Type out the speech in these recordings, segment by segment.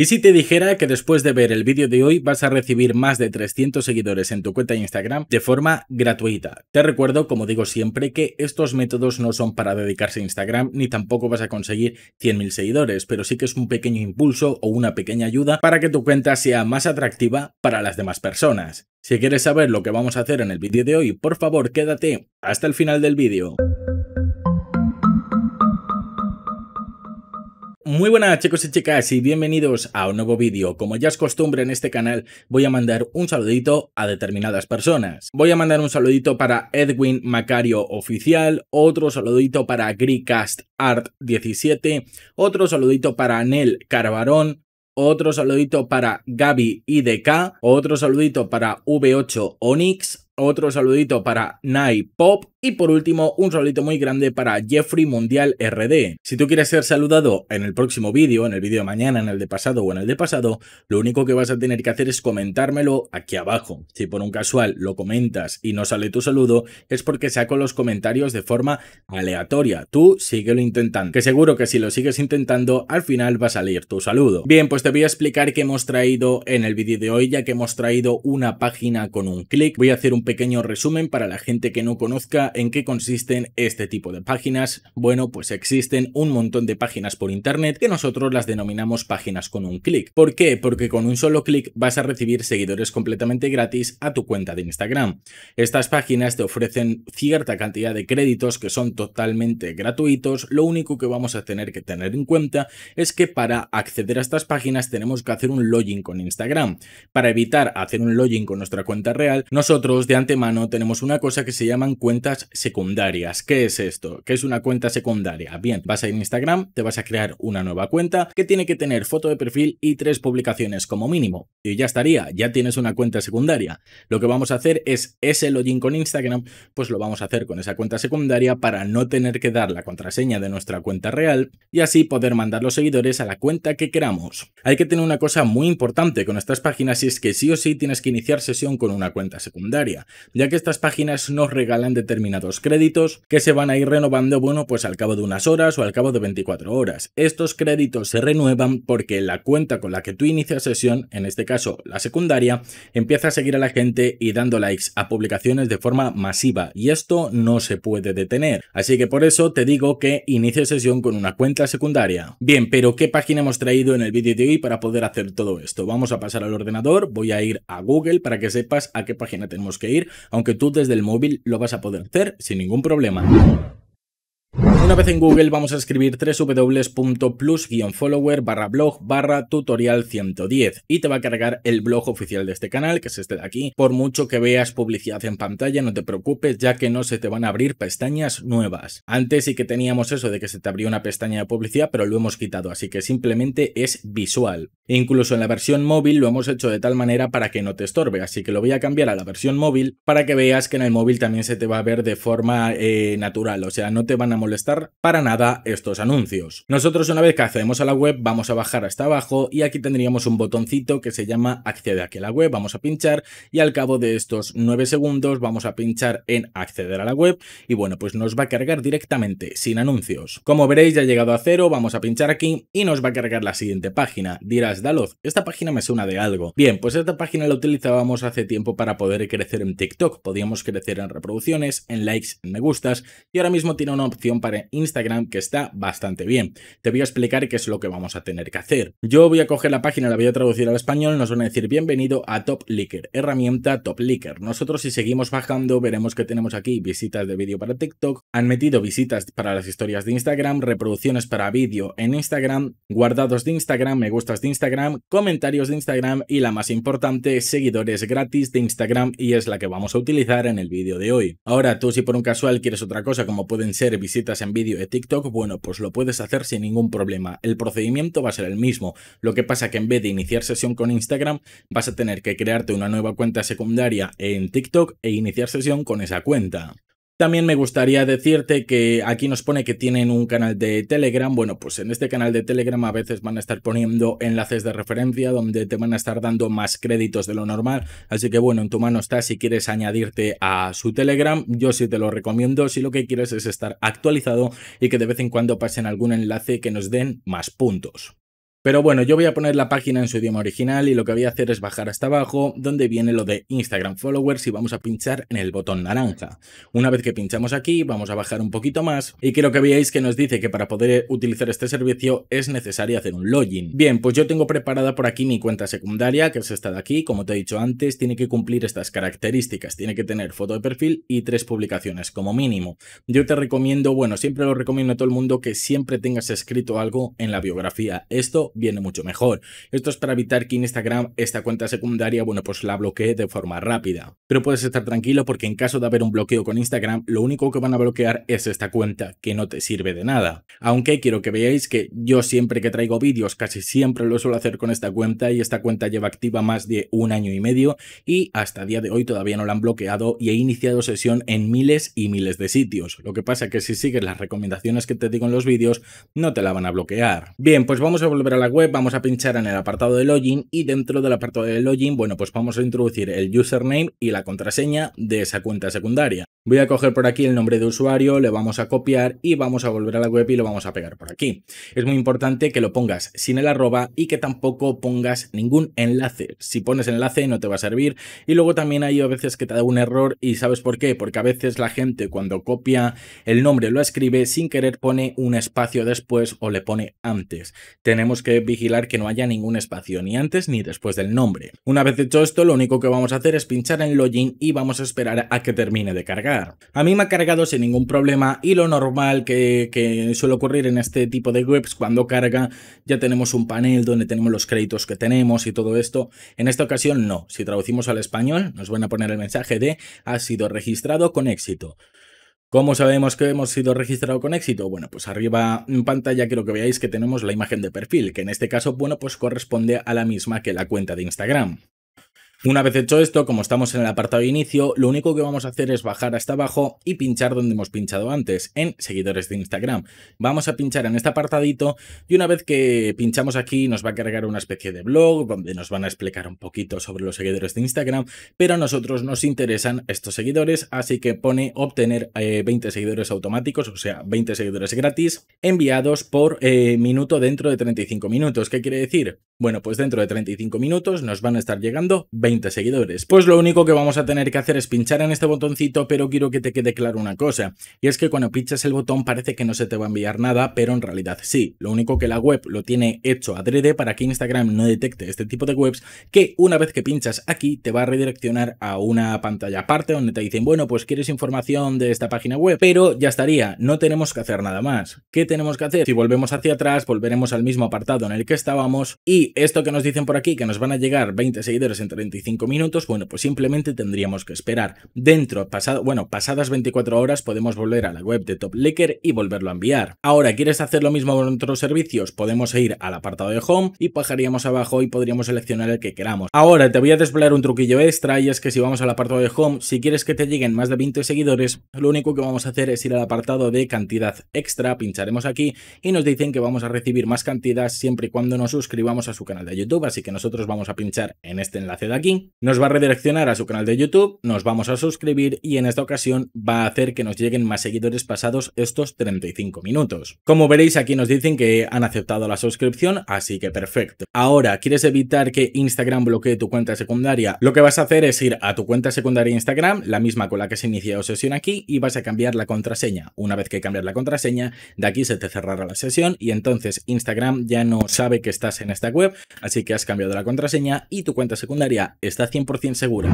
Y si te dijera que después de ver el vídeo de hoy vas a recibir más de 300 seguidores en tu cuenta de Instagram de forma gratuita. Te recuerdo, como digo siempre, que estos métodos no son para dedicarse a Instagram ni tampoco vas a conseguir 100.000 seguidores, pero sí que es un pequeño impulso o una pequeña ayuda para que tu cuenta sea más atractiva para las demás personas. Si quieres saber lo que vamos a hacer en el vídeo de hoy, por favor quédate hasta el final del vídeo. Muy buenas chicos y chicas y bienvenidos a un nuevo vídeo. Como ya es costumbre en este canal, voy a mandar un saludito a determinadas personas. Voy a mandar un saludito para Edwin Macario Oficial, otro saludito para Gricast Art 17, otro saludito para Nel Carvarón, otro saludito para Gaby IDK, otro saludito para V8 Onyx, otro saludito para Nai Pop, y por último, un rolito muy grande para Jeffrey Mundial RD. Si tú quieres ser saludado en el próximo vídeo, en el vídeo de mañana, en el de pasado o en el de pasado, lo único que vas a tener que hacer es comentármelo aquí abajo. Si por un casual lo comentas y no sale tu saludo, es porque saco los comentarios de forma aleatoria. Tú síguelo intentando, que seguro que si lo sigues intentando, al final va a salir tu saludo. Bien, pues te voy a explicar qué hemos traído en el vídeo de hoy, ya que hemos traído una página con un clic. Voy a hacer un pequeño resumen para la gente que no conozca en qué consisten este tipo de páginas. Bueno, pues existen un montón de páginas por internet que nosotros las denominamos páginas con un clic. ¿Por qué? Porque con un solo clic vas a recibir seguidores completamente gratis a tu cuenta de Instagram. Estas páginas te ofrecen cierta cantidad de créditos que son totalmente gratuitos. Lo único que vamos a tener que tener en cuenta es que para acceder a estas páginas tenemos que hacer un login con Instagram. Para evitar hacer un login con nuestra cuenta real, nosotros de antemano tenemos una cosa que se llaman cuentas secundarias. ¿Qué es esto? ¿Qué es una cuenta secundaria? Bien, vas a ir a Instagram, te vas a crear una nueva cuenta que tiene que tener foto de perfil y tres publicaciones como mínimo. Y ya estaría, ya tienes una cuenta secundaria. Lo que vamos a hacer es ese login con Instagram, pues lo vamos a hacer con esa cuenta secundaria para no tener que dar la contraseña de nuestra cuenta real y así poder mandar los seguidores a la cuenta que queramos. Hay que tener una cosa muy importante con estas páginas y es que sí o sí tienes que iniciar sesión con una cuenta secundaria, ya que estas páginas nos regalan determinadas dos créditos que se van a ir renovando, bueno, pues al cabo de unas horas o al cabo de 24 horas. Estos créditos se renuevan porque la cuenta con la que tú inicias sesión, en este caso la secundaria, empieza a seguir a la gente y dando likes a publicaciones de forma masiva y esto no se puede detener. Así que por eso te digo que inicie sesión con una cuenta secundaria. Bien, pero ¿qué página hemos traído en el vídeo de hoy para poder hacer todo esto? Vamos a pasar al ordenador, voy a ir a Google para que sepas a qué página tenemos que ir, aunque tú desde el móvil lo vas a poder hacer sin ningún problema. Una vez en Google vamos a escribir www.plus-follower barra blog barra tutorial 110 y te va a cargar el blog oficial de este canal, que es este de aquí. Por mucho que veas publicidad en pantalla, no te preocupes, ya que no se te van a abrir pestañas nuevas. Antes sí que teníamos eso de que se te abrió una pestaña de publicidad, pero lo hemos quitado, así que simplemente es visual. E incluso en la versión móvil lo hemos hecho de tal manera para que no te estorbe, así que lo voy a cambiar a la versión móvil para que veas que en el móvil también se te va a ver de forma eh, natural, o sea, no te van a molestar para nada estos anuncios. Nosotros una vez que accedemos a la web vamos a bajar hasta abajo y aquí tendríamos un botoncito que se llama accede aquí a la web, vamos a pinchar y al cabo de estos 9 segundos vamos a pinchar en acceder a la web y bueno pues nos va a cargar directamente sin anuncios. Como veréis ya ha llegado a cero, vamos a pinchar aquí y nos va a cargar la siguiente página. Dirás, Daloz, esta página me suena de algo. Bien, pues esta página la utilizábamos hace tiempo para poder crecer en TikTok, podíamos crecer en reproducciones, en likes, en me gustas y ahora mismo tiene una opción para Instagram que está bastante bien. Te voy a explicar qué es lo que vamos a tener que hacer. Yo voy a coger la página, la voy a traducir al español, nos van a decir bienvenido a Top herramienta Top Nosotros si seguimos bajando veremos que tenemos aquí visitas de vídeo para TikTok, han metido visitas para las historias de Instagram, reproducciones para vídeo en Instagram, guardados de Instagram, me gustas de Instagram, comentarios de Instagram y la más importante, seguidores gratis de Instagram y es la que vamos a utilizar en el vídeo de hoy. Ahora tú si por un casual quieres otra cosa como pueden ser visitas en vídeo de TikTok, bueno, pues lo puedes hacer sin ningún problema. El procedimiento va a ser el mismo. Lo que pasa que en vez de iniciar sesión con Instagram, vas a tener que crearte una nueva cuenta secundaria en TikTok e iniciar sesión con esa cuenta. También me gustaría decirte que aquí nos pone que tienen un canal de Telegram. Bueno, pues en este canal de Telegram a veces van a estar poniendo enlaces de referencia donde te van a estar dando más créditos de lo normal. Así que bueno, en tu mano está si quieres añadirte a su Telegram. Yo sí te lo recomiendo si lo que quieres es estar actualizado y que de vez en cuando pasen algún enlace que nos den más puntos. Pero bueno, yo voy a poner la página en su idioma original y lo que voy a hacer es bajar hasta abajo, donde viene lo de Instagram Followers y vamos a pinchar en el botón naranja. Una vez que pinchamos aquí, vamos a bajar un poquito más y quiero que veáis que nos dice que para poder utilizar este servicio es necesario hacer un login. Bien, pues yo tengo preparada por aquí mi cuenta secundaria, que es esta de aquí, como te he dicho antes, tiene que cumplir estas características, tiene que tener foto de perfil y tres publicaciones como mínimo. Yo te recomiendo, bueno, siempre lo recomiendo a todo el mundo que siempre tengas escrito algo en la biografía. Esto viene mucho mejor. Esto es para evitar que Instagram, esta cuenta secundaria, bueno, pues la bloquee de forma rápida. Pero puedes estar tranquilo porque en caso de haber un bloqueo con Instagram, lo único que van a bloquear es esta cuenta, que no te sirve de nada. Aunque quiero que veáis que yo siempre que traigo vídeos, casi siempre lo suelo hacer con esta cuenta y esta cuenta lleva activa más de un año y medio y hasta día de hoy todavía no la han bloqueado y he iniciado sesión en miles y miles de sitios. Lo que pasa que si sigues las recomendaciones que te digo en los vídeos, no te la van a bloquear. Bien, pues vamos a volver a la web, vamos a pinchar en el apartado de login y dentro del apartado de login, bueno, pues vamos a introducir el username y la contraseña de esa cuenta secundaria. Voy a coger por aquí el nombre de usuario, le vamos a copiar y vamos a volver a la web y lo vamos a pegar por aquí. Es muy importante que lo pongas sin el arroba y que tampoco pongas ningún enlace. Si pones enlace no te va a servir y luego también hay a veces que te da un error y ¿sabes por qué? Porque a veces la gente cuando copia el nombre lo escribe sin querer pone un espacio después o le pone antes. Tenemos que vigilar que no haya ningún espacio ni antes ni después del nombre. Una vez hecho esto, lo único que vamos a hacer es pinchar en login y vamos a esperar a que termine de cargar. A mí me ha cargado sin ningún problema y lo normal que, que suele ocurrir en este tipo de webs cuando carga ya tenemos un panel donde tenemos los créditos que tenemos y todo esto. En esta ocasión no, si traducimos al español nos van a poner el mensaje de ha sido registrado con éxito. ¿Cómo sabemos que hemos sido registrados con éxito? Bueno, pues arriba en pantalla quiero que veáis que tenemos la imagen de perfil, que en este caso, bueno, pues corresponde a la misma que la cuenta de Instagram. Una vez hecho esto, como estamos en el apartado de inicio, lo único que vamos a hacer es bajar hasta abajo y pinchar donde hemos pinchado antes, en seguidores de Instagram. Vamos a pinchar en este apartadito y una vez que pinchamos aquí nos va a cargar una especie de blog donde nos van a explicar un poquito sobre los seguidores de Instagram, pero a nosotros nos interesan estos seguidores, así que pone obtener 20 eh, seguidores automáticos, o sea, 20 seguidores gratis, enviados por eh, minuto dentro de 35 minutos. ¿Qué quiere decir? Bueno, pues dentro de 35 minutos nos van a estar llegando 20 seguidores. Pues lo único que vamos a tener que hacer es pinchar en este botoncito, pero quiero que te quede claro una cosa, y es que cuando pinchas el botón parece que no se te va a enviar nada, pero en realidad sí. Lo único que la web lo tiene hecho adrede para que Instagram no detecte este tipo de webs, que una vez que pinchas aquí te va a redireccionar a una pantalla aparte donde te dicen, bueno, pues quieres información de esta página web, pero ya estaría, no tenemos que hacer nada más. ¿Qué tenemos que hacer? Si volvemos hacia atrás, volveremos al mismo apartado en el que estábamos, y esto que nos dicen por aquí, que nos van a llegar 20 seguidores en 35 minutos, bueno, pues simplemente tendríamos que esperar. Dentro, pasado, bueno, pasadas 24 horas podemos volver a la web de Top y volverlo a enviar. Ahora, ¿quieres hacer lo mismo con otros servicios? Podemos ir al apartado de Home y bajaríamos abajo y podríamos seleccionar el que queramos. Ahora, te voy a desplegar un truquillo extra y es que si vamos al apartado de Home, si quieres que te lleguen más de 20 seguidores, lo único que vamos a hacer es ir al apartado de cantidad extra, pincharemos aquí y nos dicen que vamos a recibir más cantidad siempre y cuando nos suscribamos a su canal de YouTube, así que nosotros vamos a pinchar en este enlace de aquí nos va a redireccionar a su canal de YouTube, nos vamos a suscribir y en esta ocasión va a hacer que nos lleguen más seguidores pasados estos 35 minutos. Como veréis aquí nos dicen que han aceptado la suscripción, así que perfecto. Ahora, ¿quieres evitar que Instagram bloquee tu cuenta secundaria? Lo que vas a hacer es ir a tu cuenta secundaria Instagram, la misma con la que se inició sesión aquí, y vas a cambiar la contraseña. Una vez que cambias la contraseña, de aquí se te cerrará la sesión y entonces Instagram ya no sabe que estás en esta web, así que has cambiado la contraseña y tu cuenta secundaria está 100% segura.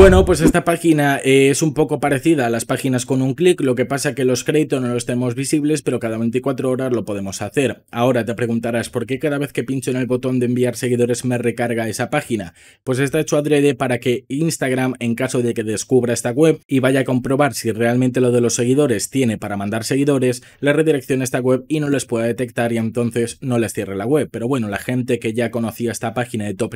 Bueno, pues esta página es un poco parecida a las páginas con un clic, lo que pasa que los créditos no los tenemos visibles, pero cada 24 horas lo podemos hacer. Ahora te preguntarás, ¿por qué cada vez que pincho en el botón de enviar seguidores me recarga esa página? Pues está hecho adrede para que Instagram, en caso de que descubra esta web y vaya a comprobar si realmente lo de los seguidores tiene para mandar seguidores, le redireccione esta web y no les pueda detectar y entonces no les cierre la web. Pero bueno, la gente que ya conocía esta página de Top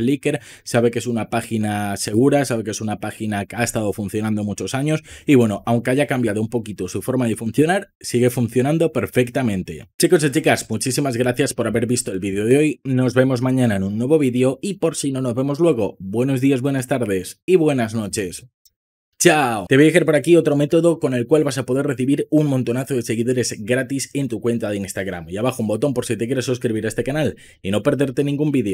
sabe que es una página segura, sabe que es una página que ha estado funcionando muchos años y bueno, aunque haya cambiado un poquito su forma de funcionar, sigue funcionando perfectamente. Chicos y chicas, muchísimas gracias por haber visto el vídeo de hoy, nos vemos mañana en un nuevo vídeo y por si no nos vemos luego, buenos días, buenas tardes y buenas noches. ¡Chao! Te voy a dejar por aquí otro método con el cual vas a poder recibir un montonazo de seguidores gratis en tu cuenta de Instagram. Y abajo un botón por si te quieres suscribir a este canal y no perderte ningún vídeo.